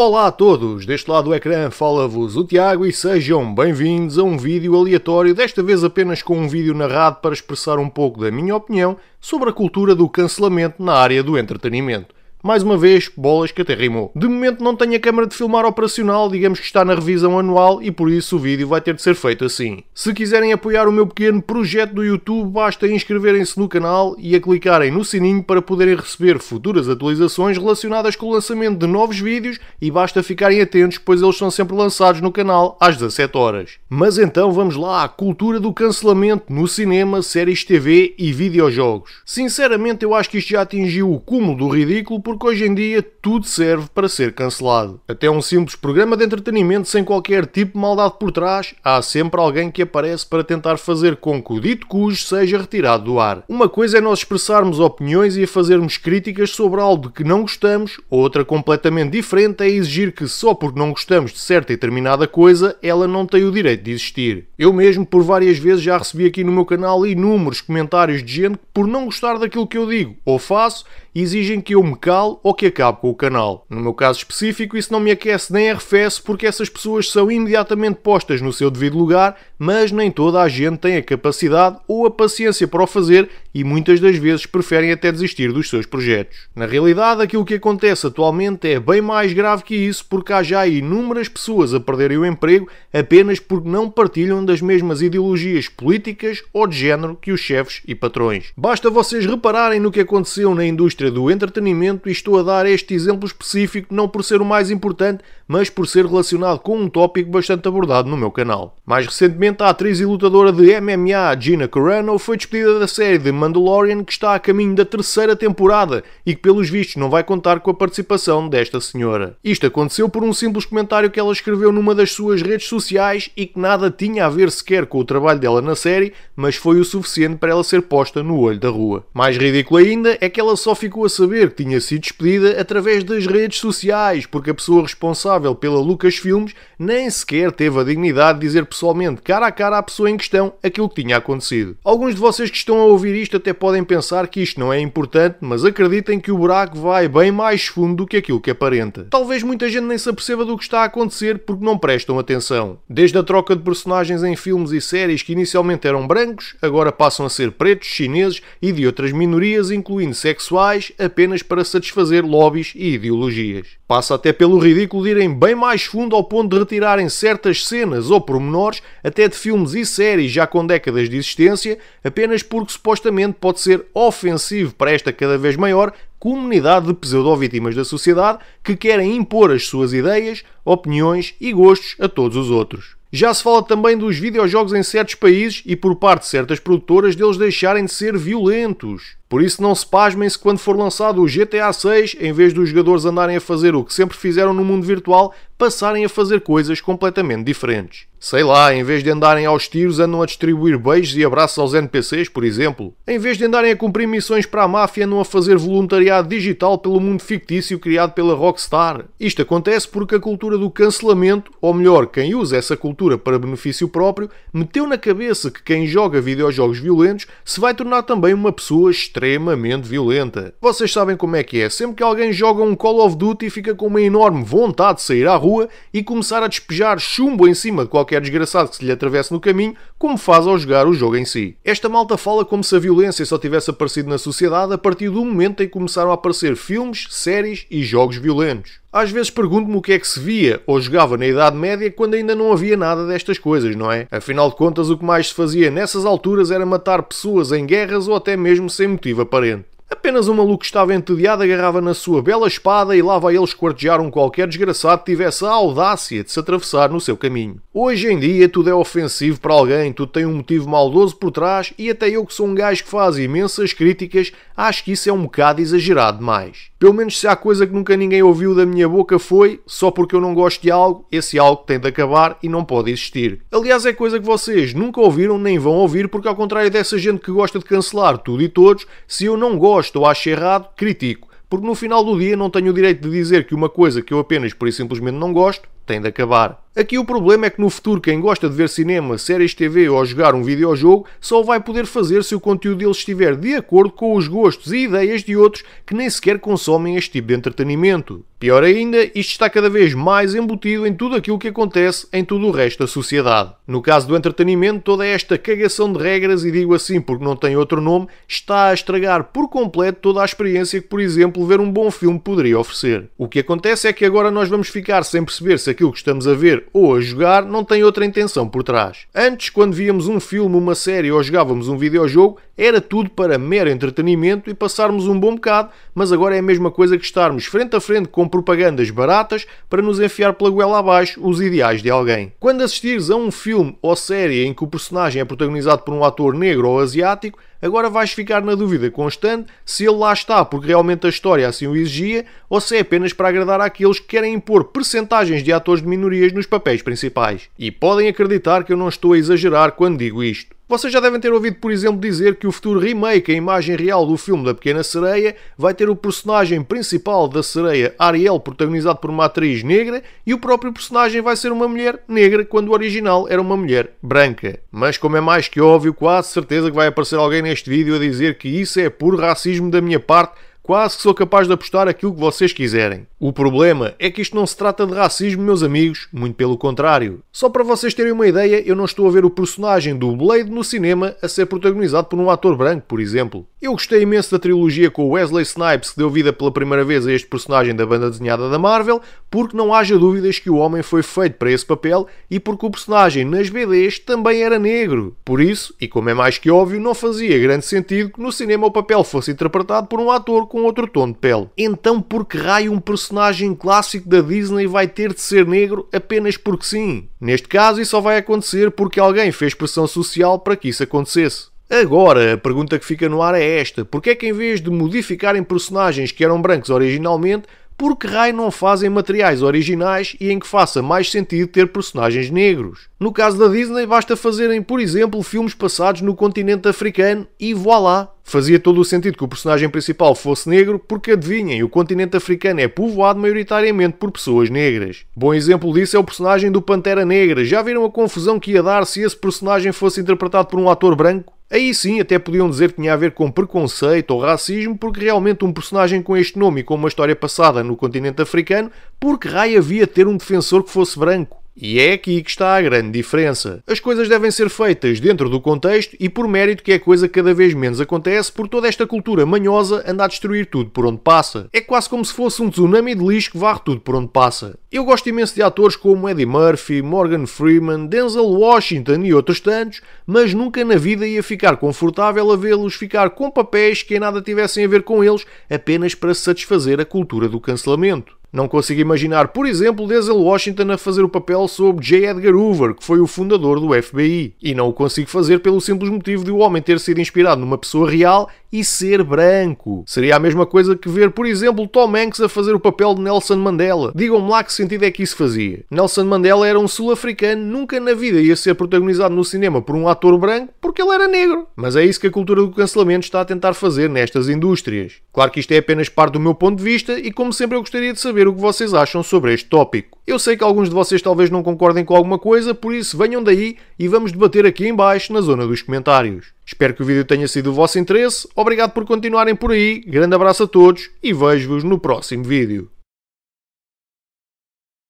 Olá a todos, deste lado do ecrã fala-vos o Tiago e sejam bem-vindos a um vídeo aleatório, desta vez apenas com um vídeo narrado para expressar um pouco da minha opinião sobre a cultura do cancelamento na área do entretenimento. Mais uma vez, bolas que até rimou. De momento não tenho a câmara de filmar operacional, digamos que está na revisão anual e por isso o vídeo vai ter de ser feito assim. Se quiserem apoiar o meu pequeno projeto do YouTube, basta inscreverem-se no canal e a clicarem no sininho para poderem receber futuras atualizações relacionadas com o lançamento de novos vídeos e basta ficarem atentos, pois eles são sempre lançados no canal às 17 horas. Mas então vamos lá à cultura do cancelamento no cinema, séries TV e videojogos. Sinceramente eu acho que isto já atingiu o cúmulo do ridículo porque hoje em dia tudo serve para ser cancelado. Até um simples programa de entretenimento sem qualquer tipo de maldade por trás, há sempre alguém que aparece para tentar fazer com que o dito cujo seja retirado do ar. Uma coisa é nós expressarmos opiniões e fazermos críticas sobre algo de que não gostamos, outra completamente diferente é exigir que só porque não gostamos de certa e determinada coisa, ela não tem o direito de existir. Eu mesmo por várias vezes já recebi aqui no meu canal inúmeros comentários de gente que por não gostar daquilo que eu digo ou faço, exigem que eu me cale canal ou que acabe com o canal. No meu caso específico, isso não me aquece nem arrefece porque essas pessoas são imediatamente postas no seu devido lugar, mas nem toda a gente tem a capacidade ou a paciência para o fazer e muitas das vezes preferem até desistir dos seus projetos. Na realidade, aquilo que acontece atualmente é bem mais grave que isso porque há já inúmeras pessoas a perderem o emprego apenas porque não partilham das mesmas ideologias políticas ou de género que os chefes e patrões. Basta vocês repararem no que aconteceu na indústria do entretenimento e estou a dar este exemplo específico não por ser o mais importante, mas por ser relacionado com um tópico bastante abordado no meu canal. Mais recentemente, a atriz e lutadora de MMA Gina Carano foi despedida da série de Mandalorian que está a caminho da terceira temporada e que pelos vistos não vai contar com a participação desta senhora. Isto aconteceu por um simples comentário que ela escreveu numa das suas redes sociais e que nada tinha a ver sequer com o trabalho dela na série, mas foi o suficiente para ela ser posta no olho da rua. Mais ridículo ainda é que ela só ficou a saber que tinha sido anúncio de despedida através das redes sociais, porque a pessoa responsável pela Lucas Filmes nem sequer teve a dignidade de dizer pessoalmente, cara a cara à pessoa em questão, aquilo que tinha acontecido. Alguns de vocês que estão a ouvir isto até podem pensar que isto não é importante, mas acreditem que o buraco vai bem mais fundo do que aquilo que aparenta. Talvez muita gente nem se aperceba do que está a acontecer porque não prestam atenção. Desde a troca de personagens em filmes e séries que inicialmente eram brancos, agora passam a ser pretos, chineses e de outras minorias, incluindo sexuais, apenas para satisfazer satisfazer lobbies e ideologias. Passa até pelo ridículo de irem bem mais fundo ao ponto de retirarem certas cenas ou pormenores, até de filmes e séries já com décadas de existência, apenas porque supostamente pode ser ofensivo para esta cada vez maior comunidade de pseudo-vítimas da sociedade que querem impor as suas ideias, opiniões e gostos a todos os outros. Já se fala também dos videojogos em certos países e por parte de certas produtoras deles deixarem de ser violentos. Por isso não se pasmem se quando for lançado o GTA 6, em vez dos jogadores andarem a fazer o que sempre fizeram no mundo virtual, passarem a fazer coisas completamente diferentes. Sei lá, em vez de andarem aos tiros, andam a distribuir beijos e abraços aos NPCs, por exemplo. Em vez de andarem a cumprir missões para a máfia, andam a fazer voluntariado digital pelo mundo fictício criado pela Rockstar. Isto acontece porque a cultura do cancelamento, ou melhor, quem usa essa cultura para benefício próprio, meteu na cabeça que quem joga videojogos violentos se vai tornar também uma pessoa estranha extremamente violenta. Vocês sabem como é que é, sempre que alguém joga um Call of Duty fica com uma enorme vontade de sair à rua e começar a despejar chumbo em cima de qualquer desgraçado que se lhe atravesse no caminho, como faz ao jogar o jogo em si. Esta malta fala como se a violência só tivesse aparecido na sociedade a partir do momento em que começaram a aparecer filmes, séries e jogos violentos. Às vezes pergunto-me o que é que se via ou jogava na Idade Média quando ainda não havia nada destas coisas, não é? Afinal de contas, o que mais se fazia nessas alturas era matar pessoas em guerras ou até mesmo sem motivo aparente. Apenas um maluco que estava entediado agarrava na sua bela espada e lá vai ele esquartejar um qualquer desgraçado que tivesse a audácia de se atravessar no seu caminho. Hoje em dia tudo é ofensivo para alguém, tudo tem um motivo maldoso por trás e até eu que sou um gajo que faz imensas críticas acho que isso é um bocado exagerado demais. Pelo menos se há coisa que nunca ninguém ouviu da minha boca foi só porque eu não gosto de algo, esse algo tem de acabar e não pode existir. Aliás, é coisa que vocês nunca ouviram nem vão ouvir, porque ao contrário dessa gente que gosta de cancelar tudo e todos, se eu não gosto ou acho errado, critico porque no final do dia não tenho o direito de dizer que uma coisa que eu apenas por e simplesmente não gosto tem de acabar. Aqui o problema é que no futuro quem gosta de ver cinema, séries TV ou jogar um videojogo só vai poder fazer se o conteúdo deles estiver de acordo com os gostos e ideias de outros que nem sequer consomem este tipo de entretenimento. Pior ainda, isto está cada vez mais embutido em tudo aquilo que acontece em todo o resto da sociedade. No caso do entretenimento, toda esta cagação de regras, e digo assim porque não tem outro nome, está a estragar por completo toda a experiência que, por exemplo, ver um bom filme poderia oferecer. O que acontece é que agora nós vamos ficar sem perceber se aquilo que estamos a ver ou a jogar não tem outra intenção por trás. Antes, quando víamos um filme, uma série ou jogávamos um videojogo, era tudo para mero entretenimento e passarmos um bom bocado, mas agora é a mesma coisa que estarmos frente a frente com propagandas baratas para nos enfiar pela goela abaixo os ideais de alguém. Quando assistires a um filme ou série em que o personagem é protagonizado por um ator negro ou asiático, agora vais ficar na dúvida constante se ele lá está porque realmente a história assim o exigia ou se é apenas para agradar àqueles que querem impor percentagens de atores de minorias nos papéis principais. E podem acreditar que eu não estou a exagerar quando digo isto. Vocês já devem ter ouvido, por exemplo, dizer que o futuro remake, a imagem real do filme da Pequena Sereia, vai ter o personagem principal da sereia, Ariel, protagonizado por uma atriz negra, e o próprio personagem vai ser uma mulher negra, quando o original era uma mulher branca. Mas, como é mais que óbvio, quase certeza que vai aparecer alguém neste vídeo a dizer que isso é puro racismo da minha parte, quase que sou capaz de apostar aquilo que vocês quiserem. O problema é que isto não se trata de racismo, meus amigos, muito pelo contrário. Só para vocês terem uma ideia, eu não estou a ver o personagem do Blade no cinema a ser protagonizado por um ator branco, por exemplo. Eu gostei imenso da trilogia com Wesley Snipes, que deu vida pela primeira vez a este personagem da banda desenhada da Marvel, porque não haja dúvidas que o homem foi feito para esse papel e porque o personagem nas BDs também era negro. Por isso, e como é mais que óbvio, não fazia grande sentido que no cinema o papel fosse interpretado por um ator com outro tom de pele. Então, por que raio um personagem personagem clássico da Disney vai ter de ser negro apenas porque sim. Neste caso, isso só vai acontecer porque alguém fez pressão social para que isso acontecesse. Agora, a pergunta que fica no ar é esta: porquê é que em vez de modificarem personagens que eram brancos originalmente, por que raio não fazem materiais originais e em que faça mais sentido ter personagens negros? No caso da Disney, basta fazerem, por exemplo, filmes passados no continente africano e voilá, Fazia todo o sentido que o personagem principal fosse negro, porque adivinhem, o continente africano é povoado maioritariamente por pessoas negras. Bom exemplo disso é o personagem do Pantera Negra. Já viram a confusão que ia dar se esse personagem fosse interpretado por um ator branco? Aí sim, até podiam dizer que tinha a ver com preconceito ou racismo, porque realmente um personagem com este nome e com uma história passada no continente africano, por que raio havia ter um defensor que fosse branco? E é aqui que está a grande diferença. As coisas devem ser feitas dentro do contexto e por mérito que é coisa que cada vez menos acontece por toda esta cultura manhosa anda a destruir tudo por onde passa. É quase como se fosse um tsunami de lixo que varre tudo por onde passa. Eu gosto imenso de atores como Eddie Murphy, Morgan Freeman, Denzel Washington e outros tantos, mas nunca na vida ia ficar confortável a vê-los ficar com papéis que nada tivessem a ver com eles apenas para satisfazer a cultura do cancelamento. Não consigo imaginar, por exemplo, Denzel Washington a fazer o papel sobre J. Edgar Hoover, que foi o fundador do FBI. E não o consigo fazer pelo simples motivo de o homem ter sido inspirado numa pessoa real e ser branco. Seria a mesma coisa que ver, por exemplo, Tom Hanks a fazer o papel de Nelson Mandela. Digam-me lá que sentido é que isso fazia. Nelson Mandela era um sul-africano, nunca na vida ia ser protagonizado no cinema por um ator branco porque ele era negro. Mas é isso que a cultura do cancelamento está a tentar fazer nestas indústrias. Claro que isto é apenas parte do meu ponto de vista e, como sempre, eu gostaria de saber o que vocês acham sobre este tópico. Eu sei que alguns de vocês talvez não concordem com alguma coisa, por isso venham daí e vamos debater aqui embaixo na zona dos comentários. Espero que o vídeo tenha sido do vosso interesse, obrigado por continuarem por aí, grande abraço a todos e vejo-vos no próximo vídeo.